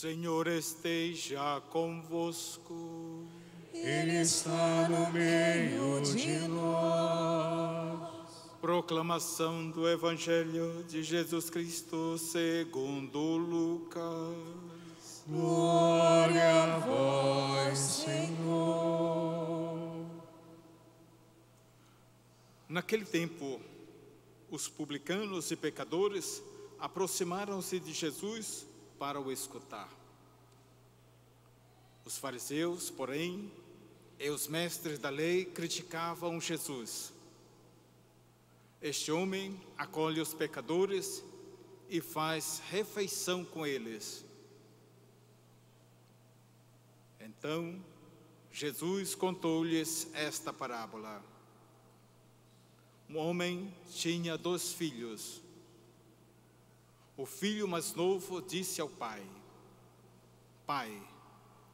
Senhor esteja convosco. Ele está no meio de nós. Proclamação do Evangelho de Jesus Cristo segundo Lucas. Glória a vós, Senhor. Naquele tempo, os publicanos e pecadores aproximaram-se de Jesus para o escutar. Os fariseus, porém, e os mestres da lei criticavam Jesus. Este homem acolhe os pecadores e faz refeição com eles. Então, Jesus contou-lhes esta parábola. Um homem tinha dois filhos. O filho mais novo disse ao pai: Pai,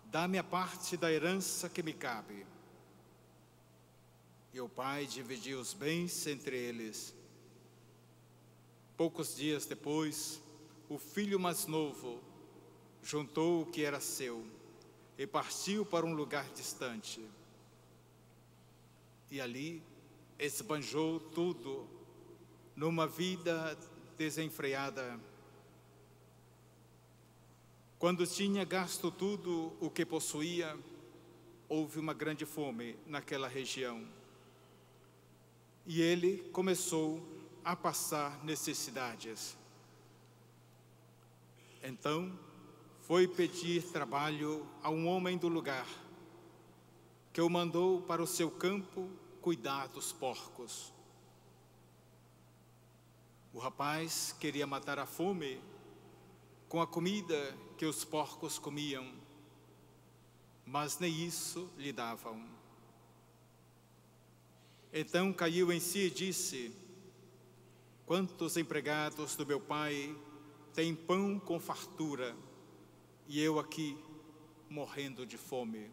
dá-me a parte da herança que me cabe. E o pai dividiu os bens entre eles. Poucos dias depois, o filho mais novo juntou o que era seu e partiu para um lugar distante. E ali esbanjou tudo numa vida desenfreada. Quando tinha gasto tudo o que possuía, houve uma grande fome naquela região. E ele começou a passar necessidades. Então, foi pedir trabalho a um homem do lugar, que o mandou para o seu campo cuidar dos porcos. O rapaz queria matar a fome com a comida que os porcos comiam, mas nem isso lhe davam. Então caiu em si e disse: Quantos empregados do meu pai têm pão com fartura, e eu aqui morrendo de fome?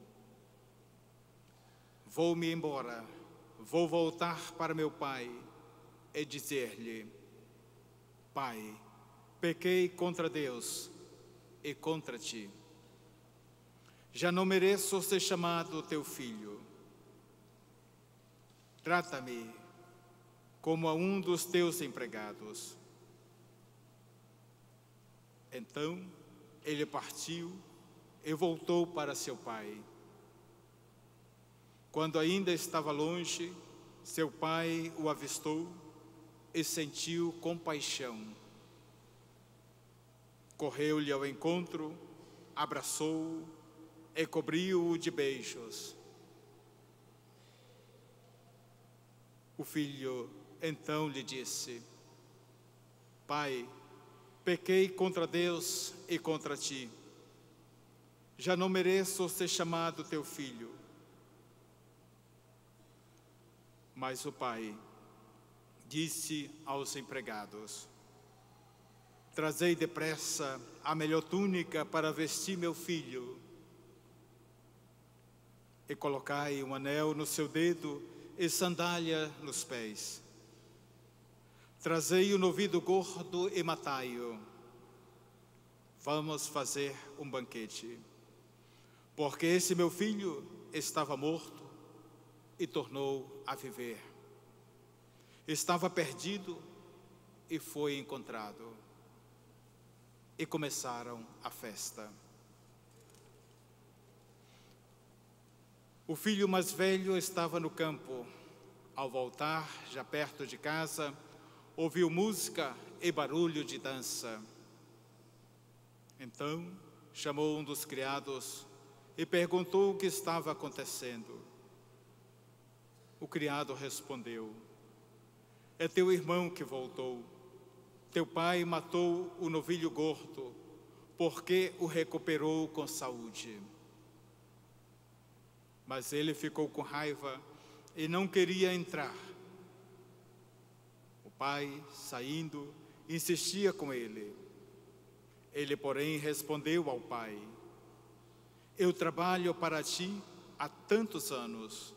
Vou-me embora, vou voltar para meu pai e dizer-lhe: Pai, pequei contra Deus e contra ti. Já não mereço ser chamado teu filho. Trata-me como a um dos teus empregados. Então ele partiu e voltou para seu pai. Quando ainda estava longe, seu pai o avistou e sentiu compaixão correu-lhe ao encontro, abraçou-o e cobriu-o de beijos. O filho então lhe disse: Pai, pequei contra Deus e contra ti. Já não mereço ser chamado teu filho. Mas o pai disse aos empregados: Trazei depressa a melhor túnica para vestir meu filho. E colocai um anel no seu dedo e sandália nos pés. Trazei o novido gordo e matai-o. Vamos fazer um banquete. Porque esse meu filho estava morto e tornou a viver. Estava perdido e foi encontrado e começaram a festa. O filho mais velho estava no campo. Ao voltar, já perto de casa, ouviu música e barulho de dança. Então chamou um dos criados e perguntou o que estava acontecendo. O criado respondeu: É teu irmão que voltou teu pai matou o novilho gordo, porque o recuperou com saúde. Mas ele ficou com raiva e não queria entrar. O pai, saindo, insistia com ele. Ele, porém, respondeu ao pai: Eu trabalho para ti há tantos anos.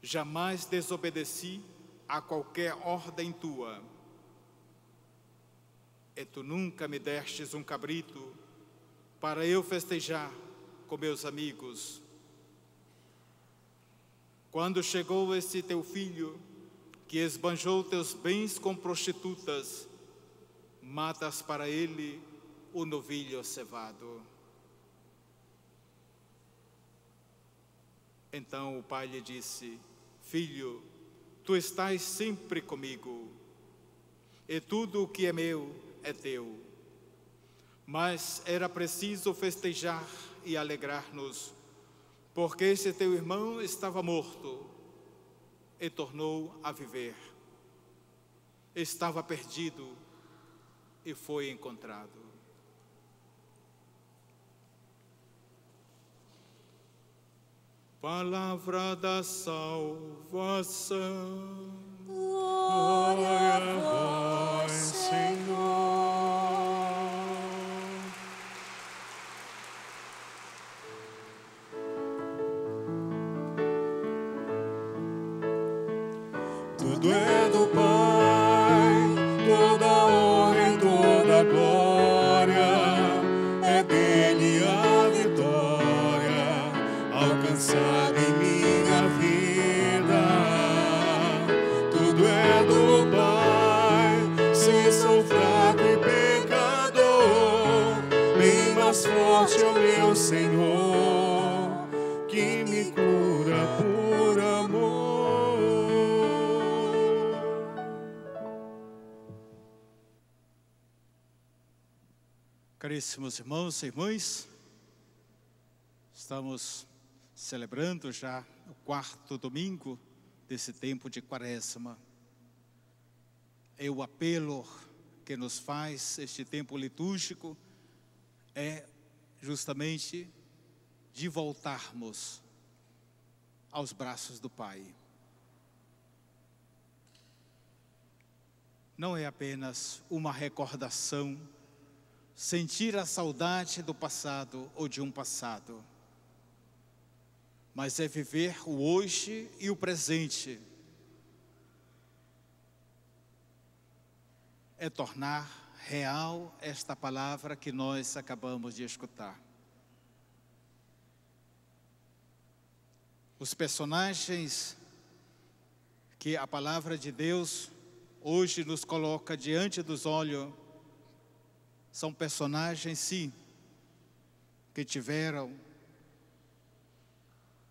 Jamais desobedeci a qualquer ordem tua e tu nunca me destes um cabrito para eu festejar com meus amigos. Quando chegou esse teu filho, que esbanjou teus bens com prostitutas, matas para ele o novilho cevado. Então o pai lhe disse: Filho, tu estás sempre comigo, e tudo o que é meu é teu. Mas era preciso festejar e alegrar-nos, porque esse teu irmão estava morto e tornou a viver. Estava perdido e foi encontrado. Palavra da salvação. Glória a duele. Caríssimos irmãos e irmãs, estamos celebrando já o quarto domingo desse tempo de quaresma. É o apelo que nos faz este tempo litúrgico é justamente de voltarmos aos braços do Pai. Não é apenas uma recordação sentir a saudade do passado ou de um passado, mas é viver o hoje e o presente. É tornar real esta palavra que nós acabamos de escutar. Os personagens que a palavra de Deus hoje nos coloca diante dos olhos são personagens, sim, que tiveram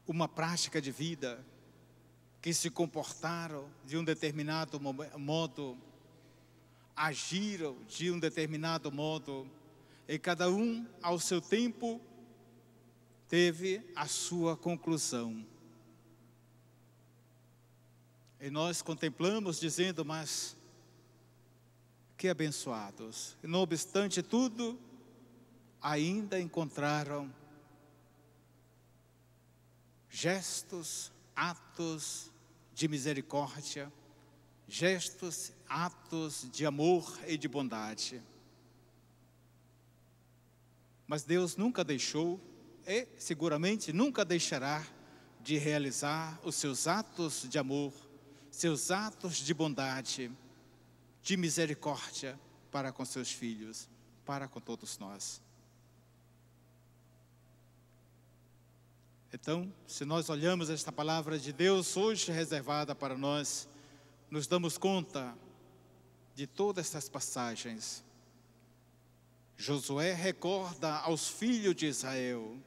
uma prática de vida, que se comportaram de um determinado modo, agiram de um determinado modo, e cada um, ao seu tempo, teve a sua conclusão. E nós contemplamos dizendo, mas que abençoados. E não obstante tudo, ainda encontraram gestos, atos de misericórdia, gestos, atos de amor e de bondade. Mas Deus nunca deixou e seguramente nunca deixará de realizar os seus atos de amor, seus atos de bondade de misericórdia para com seus filhos, para com todos nós. Então, se nós olhamos esta palavra de Deus hoje reservada para nós, nos damos conta de todas estas passagens. Josué recorda aos filhos de Israel,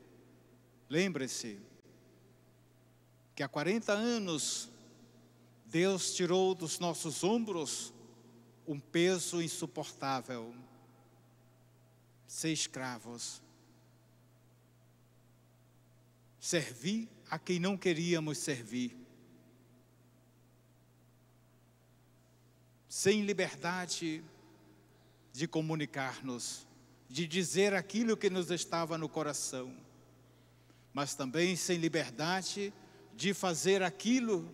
lembre-se, que há 40 anos Deus tirou dos nossos ombros um peso insuportável ser escravos, servir a quem não queríamos servir, sem liberdade de comunicar-nos, de dizer aquilo que nos estava no coração, mas também sem liberdade de fazer aquilo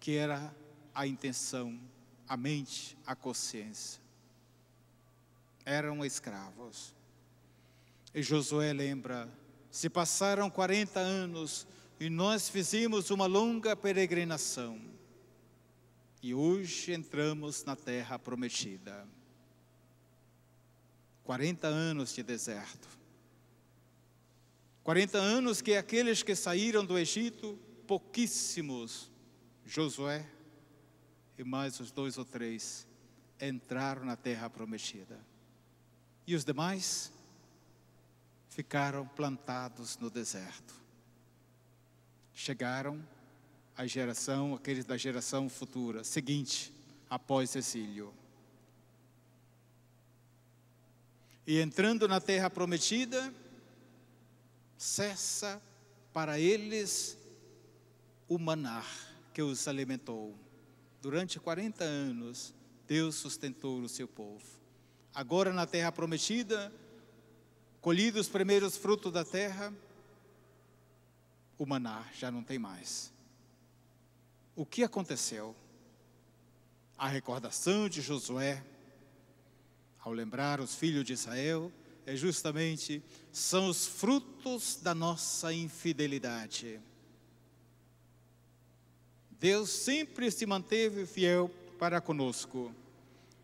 que era a intenção a mente, a consciência. Eram escravos. E Josué lembra: se passaram 40 anos e nós fizemos uma longa peregrinação. E hoje entramos na terra prometida. 40 anos de deserto. 40 anos que aqueles que saíram do Egito, pouquíssimos, Josué e mais os dois ou três entraram na terra prometida. E os demais ficaram plantados no deserto. Chegaram à geração, aqueles da geração futura, seguinte, após exílio. E entrando na terra prometida, cessa para eles o manar que os alimentou Durante 40 anos, Deus sustentou o seu povo. Agora, na terra prometida, colhidos os primeiros frutos da terra, o maná já não tem mais. O que aconteceu? A recordação de Josué, ao lembrar os filhos de Israel, é justamente são os frutos da nossa infidelidade. Deus sempre se manteve fiel para conosco,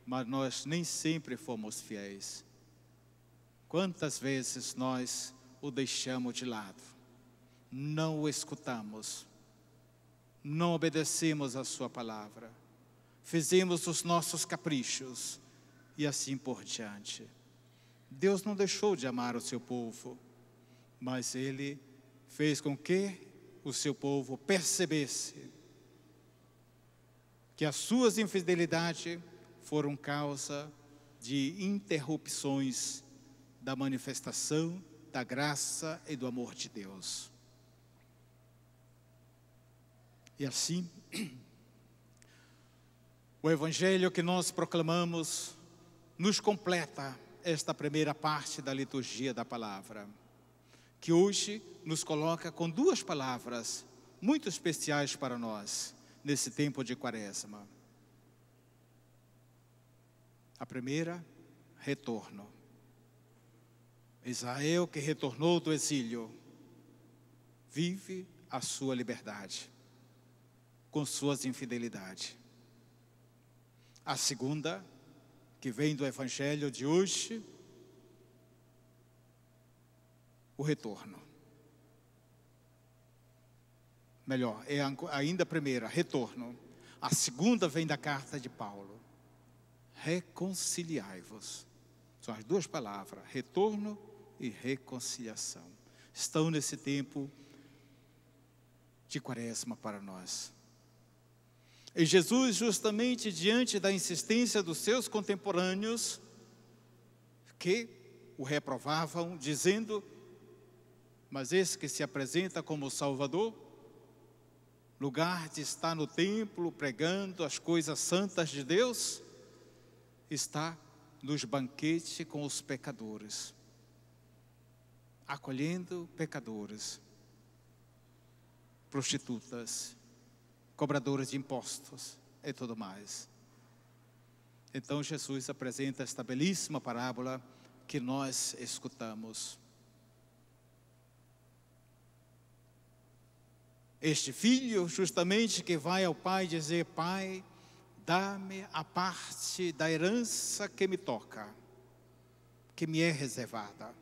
mas nós nem sempre fomos fiéis. Quantas vezes nós o deixamos de lado, não o escutamos, não obedecemos a Sua palavra, fizemos os nossos caprichos e assim por diante. Deus não deixou de amar o seu povo, mas Ele fez com que o seu povo percebesse que as suas infidelidades foram causa de interrupções da manifestação da graça e do amor de Deus. E assim, o Evangelho que nós proclamamos nos completa esta primeira parte da liturgia da palavra, que hoje nos coloca com duas palavras muito especiais para nós: nesse tempo de quaresma. A primeira, retorno. Israel que retornou do exílio, vive a sua liberdade, com suas infidelidades. A segunda, que vem do Evangelho de hoje, o retorno melhor, é ainda a primeira, retorno. A segunda vem da carta de Paulo. Reconciliai-vos. São as duas palavras, retorno e reconciliação. Estão nesse tempo de quaresma para nós. E Jesus, justamente diante da insistência dos seus contemporâneos, que o reprovavam, dizendo: Mas esse que se apresenta como Salvador lugar de estar no templo pregando as coisas santas de Deus, está nos banquetes com os pecadores, acolhendo pecadores, prostitutas, cobradoras de impostos e tudo mais. Então Jesus apresenta esta belíssima parábola que nós escutamos. Este filho, justamente, que vai ao pai dizer: Pai, dá-me a parte da herança que me toca, que me é reservada.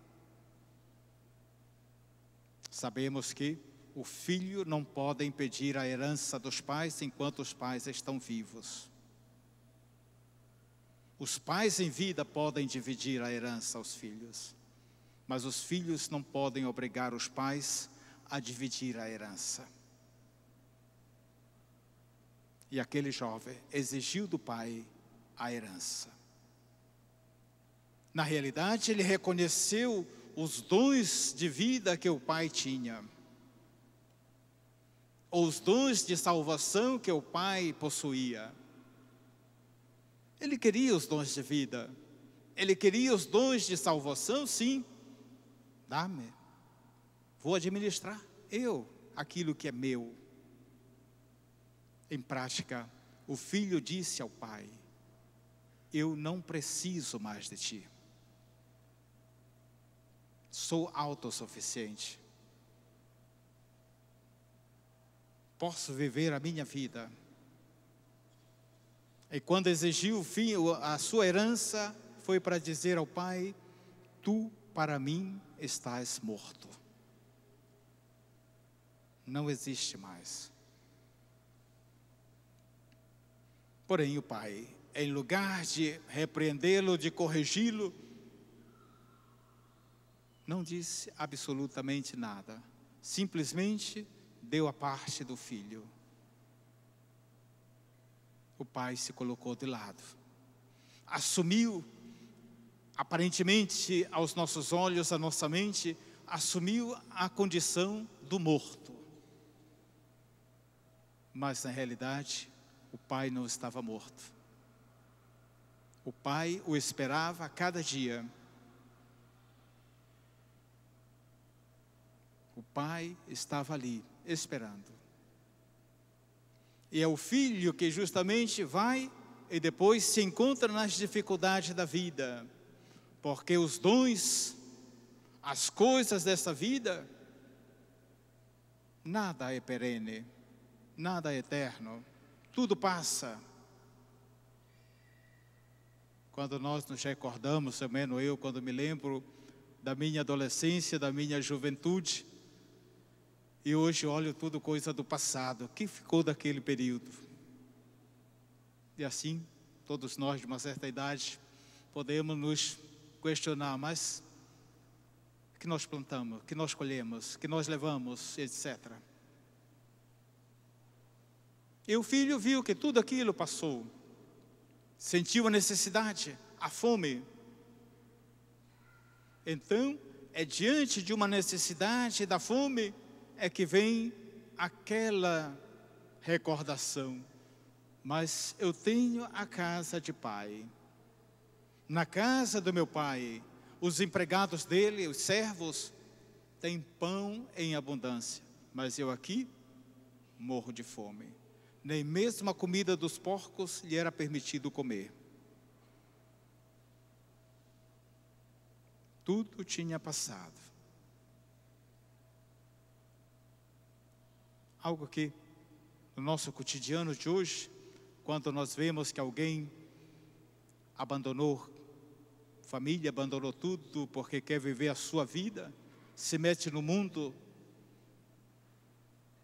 Sabemos que o filho não pode impedir a herança dos pais enquanto os pais estão vivos. Os pais em vida podem dividir a herança aos filhos, mas os filhos não podem obrigar os pais a dividir a herança. E aquele jovem exigiu do pai a herança. Na realidade, ele reconheceu os dons de vida que o pai tinha, ou os dons de salvação que o pai possuía. Ele queria os dons de vida, ele queria os dons de salvação, sim. Dá-me, vou administrar eu aquilo que é meu em prática, o filho disse ao pai: Eu não preciso mais de ti. Sou autossuficiente. Posso viver a minha vida. E quando exigiu a sua herança, foi para dizer ao pai: Tu para mim estás morto. Não existe mais. Porém, o pai, em lugar de repreendê-lo, de corrigi-lo, não disse absolutamente nada, simplesmente deu a parte do filho. O pai se colocou de lado, assumiu, aparentemente aos nossos olhos, à nossa mente, assumiu a condição do morto. Mas na realidade, o pai não estava morto. O pai o esperava a cada dia. O pai estava ali, esperando. E é o filho que justamente vai e depois se encontra nas dificuldades da vida, porque os dons, as coisas dessa vida, nada é perene, nada é eterno. Tudo passa. Quando nós nos recordamos, menos eu, quando me lembro da minha adolescência, da minha juventude, e hoje olho tudo coisa do passado, o que ficou daquele período? E assim, todos nós de uma certa idade, podemos nos questionar, mas que nós plantamos, que nós colhemos, que nós levamos, etc. E o filho viu que tudo aquilo passou, sentiu a necessidade, a fome. Então, é diante de uma necessidade da fome é que vem aquela recordação. Mas eu tenho a casa de pai. Na casa do meu pai, os empregados dele, os servos, têm pão em abundância, mas eu aqui morro de fome nem mesmo a comida dos porcos lhe era permitido comer. Tudo tinha passado. Algo que no nosso cotidiano de hoje, quando nós vemos que alguém abandonou família, abandonou tudo porque quer viver a sua vida, se mete no mundo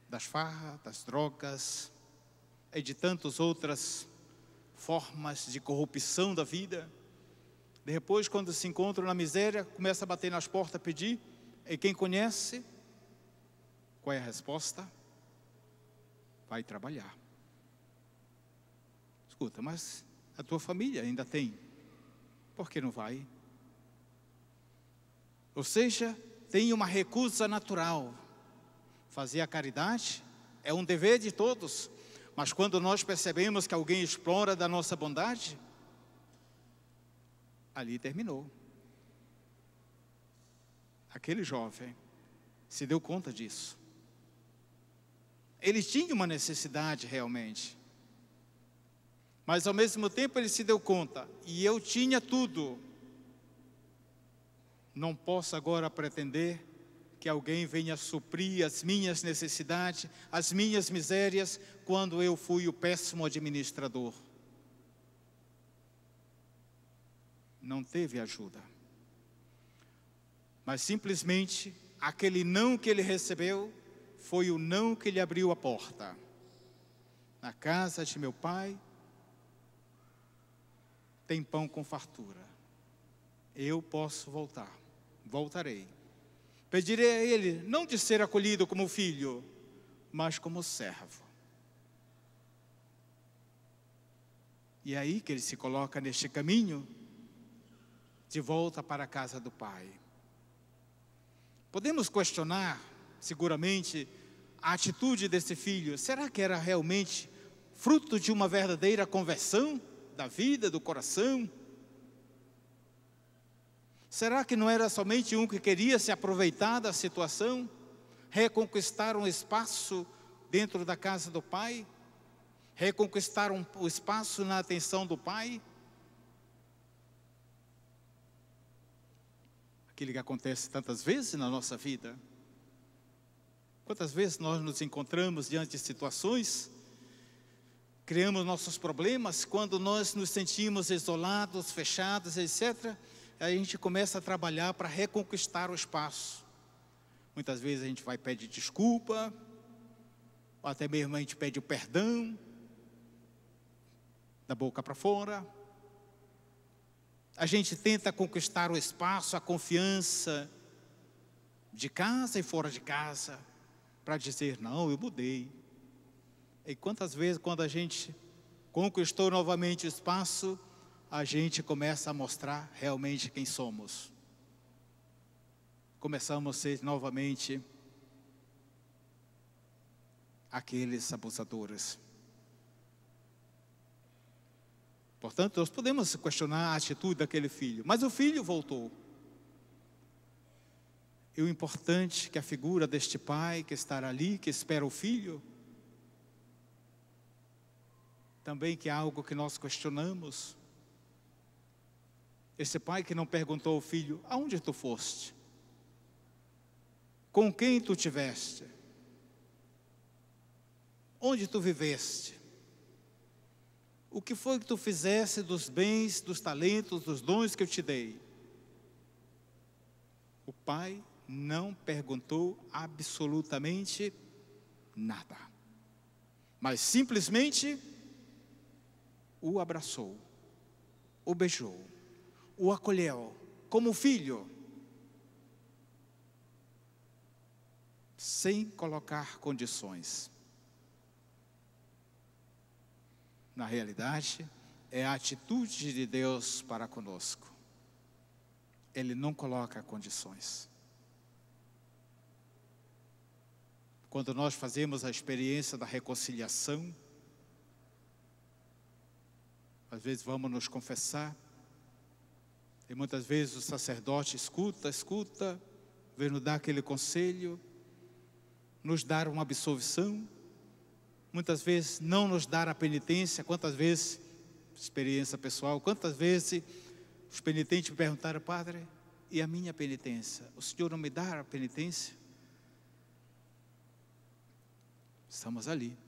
das farras, das drogas, e de tantas outras formas de corrupção da vida. Depois, quando se encontram na miséria, começa a bater nas portas, a pedir. E quem conhece, qual é a resposta? Vai trabalhar. Escuta, mas a tua família ainda tem. Por que não vai? Ou seja, tem uma recusa natural. Fazer a caridade é um dever de todos. Mas quando nós percebemos que alguém explora da nossa bondade, ali terminou. Aquele jovem se deu conta disso. Ele tinha uma necessidade realmente. Mas ao mesmo tempo ele se deu conta, e eu tinha tudo. Não posso agora pretender que alguém venha suprir as minhas necessidades, as minhas misérias, quando eu fui o péssimo administrador. Não teve ajuda. Mas simplesmente aquele não que ele recebeu foi o não que lhe abriu a porta. Na casa de meu pai tem pão com fartura. Eu posso voltar. Voltarei Pedirei a ele não de ser acolhido como filho, mas como servo. E é aí que ele se coloca neste caminho de volta para a casa do Pai. Podemos questionar, seguramente, a atitude desse filho. Será que era realmente fruto de uma verdadeira conversão da vida, do coração? Será que não era somente um que queria se aproveitar da situação, reconquistar um espaço dentro da casa do pai, reconquistar um, o espaço na atenção do pai? Aquilo que acontece tantas vezes na nossa vida. Quantas vezes nós nos encontramos diante de situações, criamos nossos problemas quando nós nos sentimos isolados, fechados, etc a gente começa a trabalhar para reconquistar o espaço. Muitas vezes a gente vai pedir desculpa, ou até mesmo a gente pede o perdão, da boca para fora. A gente tenta conquistar o espaço, a confiança, de casa e fora de casa, para dizer: não, eu mudei. E quantas vezes, quando a gente conquistou novamente o espaço, a gente começa a mostrar realmente quem somos. Começamos a ser novamente aqueles abusadores. Portanto, nós podemos questionar a atitude daquele filho, mas o filho voltou. E o importante é que a figura deste pai que está ali, que espera o filho, também que é algo que nós questionamos, esse pai que não perguntou ao filho: aonde tu foste? Com quem tu tiveste? Onde tu viveste? O que foi que tu fizesse dos bens, dos talentos, dos dons que eu te dei? O pai não perguntou absolutamente nada, mas simplesmente o abraçou, o beijou o acolheu como filho, sem colocar condições. Na realidade, é a atitude de Deus para conosco. Ele não coloca condições. Quando nós fazemos a experiência da reconciliação, às vezes vamos nos confessar e muitas vezes o sacerdote escuta, escuta, vem nos dar aquele conselho, nos dar uma absolvição, muitas vezes não nos dar a penitência, quantas vezes, experiência pessoal, quantas vezes os penitentes me perguntaram, padre, e a minha penitência? O senhor não me dá a penitência? Estamos ali.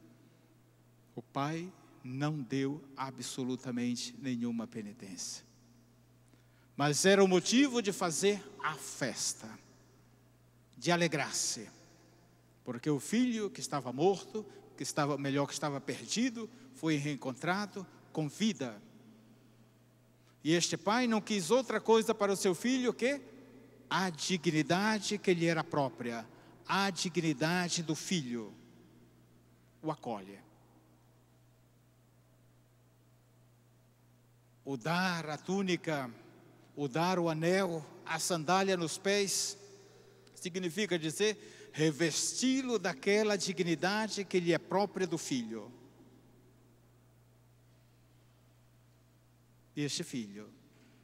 O pai não deu absolutamente nenhuma penitência mas era o motivo de fazer a festa, de alegrar-se, porque o filho que estava morto, que estava melhor que estava perdido, foi reencontrado com vida. E este pai não quis outra coisa para o seu filho que a dignidade que lhe era própria, a dignidade do filho. O acolhe. O dar a túnica o dar o anel, a sandália nos pés, significa dizer revesti-lo daquela dignidade que lhe é própria do filho. Este filho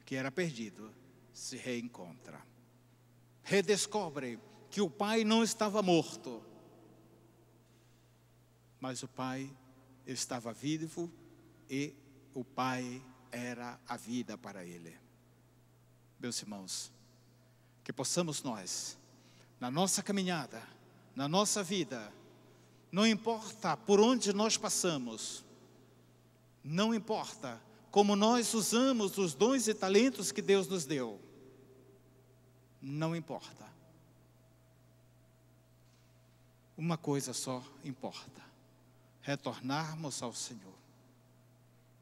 que era perdido se reencontra. Redescobre que o pai não estava morto, mas o pai estava vivo e o pai era a vida para ele meus irmãos, que possamos nós, na nossa caminhada, na nossa vida, não importa por onde nós passamos, não importa como nós usamos os dons e talentos que Deus nos deu, não importa. Uma coisa só importa: retornarmos ao Senhor,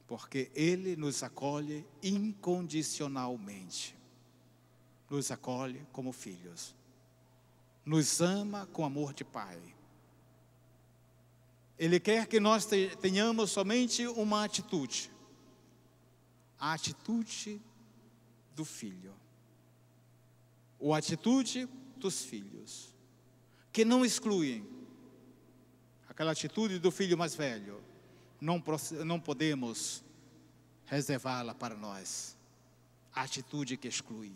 porque Ele nos acolhe incondicionalmente nos acolhe como filhos, nos ama com amor de Pai. Ele quer que nós tenhamos somente uma atitude, a atitude do filho, ou a atitude dos filhos, que não excluem aquela atitude do filho mais velho, não, não podemos reservá-la para nós, a atitude que exclui.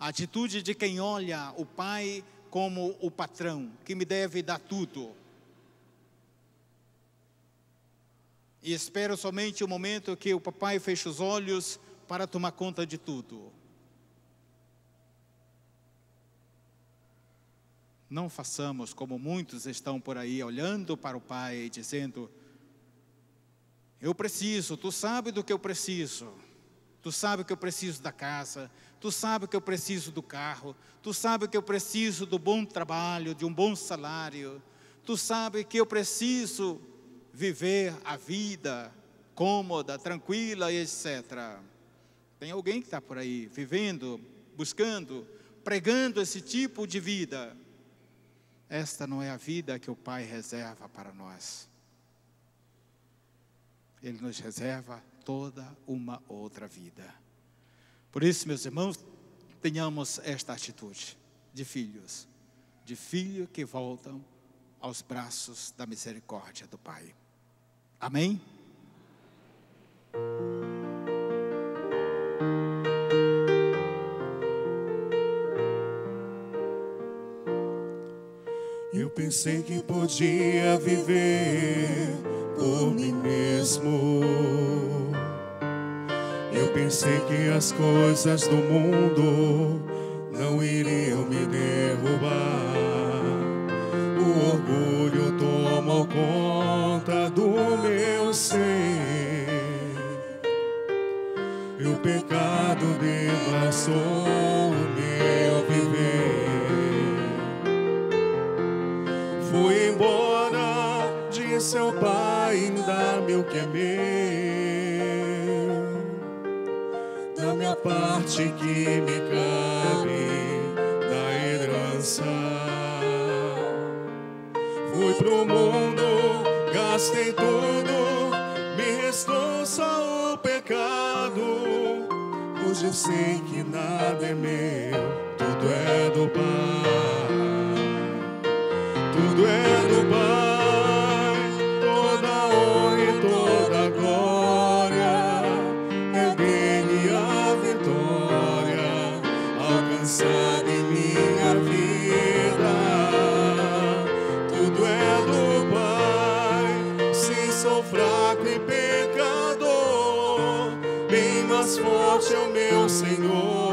A atitude de quem olha o pai como o patrão, que me deve dar tudo. E espero somente o momento que o papai feche os olhos para tomar conta de tudo. Não façamos como muitos estão por aí olhando para o pai e dizendo: Eu preciso, tu sabe do que eu preciso. Tu sabe que eu preciso da casa, Tu sabe que eu preciso do carro, tu sabe que eu preciso do bom trabalho, de um bom salário, tu sabe que eu preciso viver a vida cômoda, tranquila, etc. Tem alguém que está por aí vivendo, buscando, pregando esse tipo de vida. Esta não é a vida que o Pai reserva para nós. Ele nos reserva toda uma outra vida. Por isso, meus irmãos, tenhamos esta atitude de filhos, de filho que voltam aos braços da misericórdia do Pai. Amém? Eu pensei que podia viver por mim mesmo eu pensei que as coisas do mundo não iriam me derrubar. O orgulho tomou conta do meu ser. E o pecado devastou o meu viver. Fui embora, disse ao Pai, ainda meu que é meu. parte que me cabe da herança. Fui pro mundo, gastei tudo, me restou só o pecado. Hoje eu sei que nada é meu, tudo é do Pai, tudo é do Pai. mais forte é o meu Senhor.